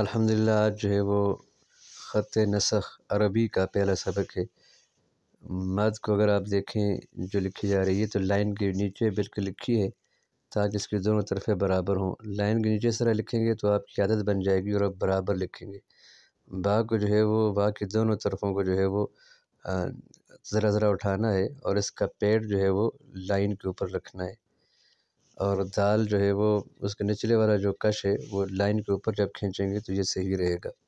अल्हम्दुलिल्लाह आज जो है वो ख़त नसख अरबी का पहला सबक है मद को अगर आप देखें जो लिखी जा रही है तो लाइन के नीचे बिल्कुल लिखी है ताकि इसके दोनों तरफें बराबर हों लाइन के नीचे सरा लिखेंगे तो आपकी आदत बन जाएगी और आप बराबर लिखेंगे बा को जो है वो बा के दोनों तरफों को जो है वो ज़रा ज़रा उठाना है और इसका पेड़ जो है वो लाइन के ऊपर रखना है और दाल जो है वो उसके निचले वाला जो कश है वो लाइन के ऊपर जब खींचेंगे तो ये सही रहेगा